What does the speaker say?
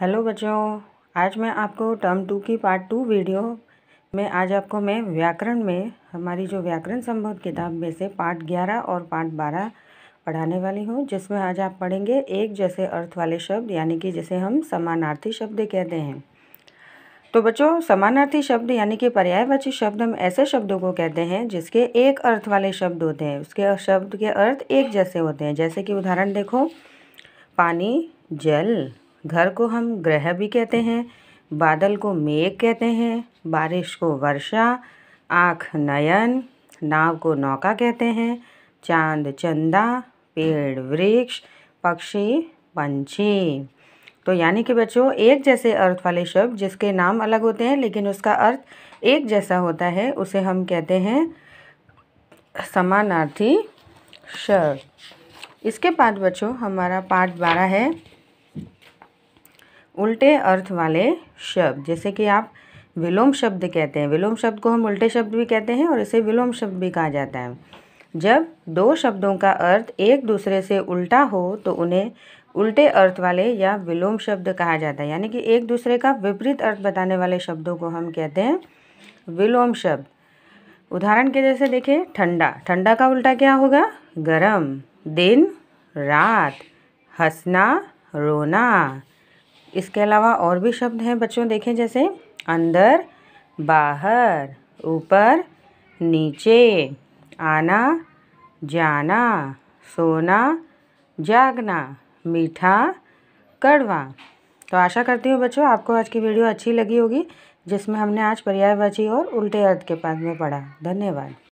hello बच्चों आज मैं आपको टर्म टू की पार्ट टू वीडियो में आज आपको मैं व्याकरण में हमारी जो व्याकरण संबोध किताब में से पार्ट ग्यारह और पार्ट बारह पढ़ाने वाली हूँ जिसमें आज आप पढ़ेंगे एक जैसे अर्थ वाले शब्द यानी कि जिसे हम समानार्थी शब्द कहते हैं तो बच्चों समानार्थी शब्द यानी कि पर्यायवाची शब्द हम ऐसे शब्दों को कहते हैं जिसके एक अर्थ वाले शब्द होते हैं उसके शब्द के अर्थ एक जैसे होते हैं जैसे कि उदाहरण देखो पानी जल घर को हम ग्रह भी कहते हैं बादल को मेघ कहते हैं बारिश को वर्षा आँख नयन नाव को नौका कहते हैं चांद चंदा पेड़ वृक्ष पक्षी पंछी तो यानी कि बच्चों एक जैसे अर्थ वाले शब्द जिसके नाम अलग होते हैं लेकिन उसका अर्थ एक जैसा होता है उसे हम कहते हैं समानार्थी शब्द इसके बाद बच्चों हमारा पार्ट बारह है उल्टे अर्थ वाले शब्द जैसे कि आप विलोम शब्द कहते हैं विलोम शब्द को हम उल्टे शब्द भी कहते हैं और इसे विलोम शब्द भी कहा जाता है जब दो शब्दों का अर्थ एक दूसरे से उल्टा हो तो उन्हें उल्टे अर्थ वाले या विलोम शब्द कहा जाता है यानी कि एक दूसरे का विपरीत अर्थ बताने वाले शब्दों को हम कहते हैं विलोम शब्द उदाहरण के जैसे देखें ठंडा ठंडा का उल्टा क्या होगा गरम दिन रात हंसना रोना इसके अलावा और भी शब्द हैं बच्चों देखें जैसे अंदर बाहर ऊपर नीचे आना जाना सोना जागना मीठा कड़वा तो आशा करती हूँ बच्चों आपको आज की वीडियो अच्छी लगी होगी जिसमें हमने आज पर्यायवाची और उल्टे अर्थ के पास में पढ़ा धन्यवाद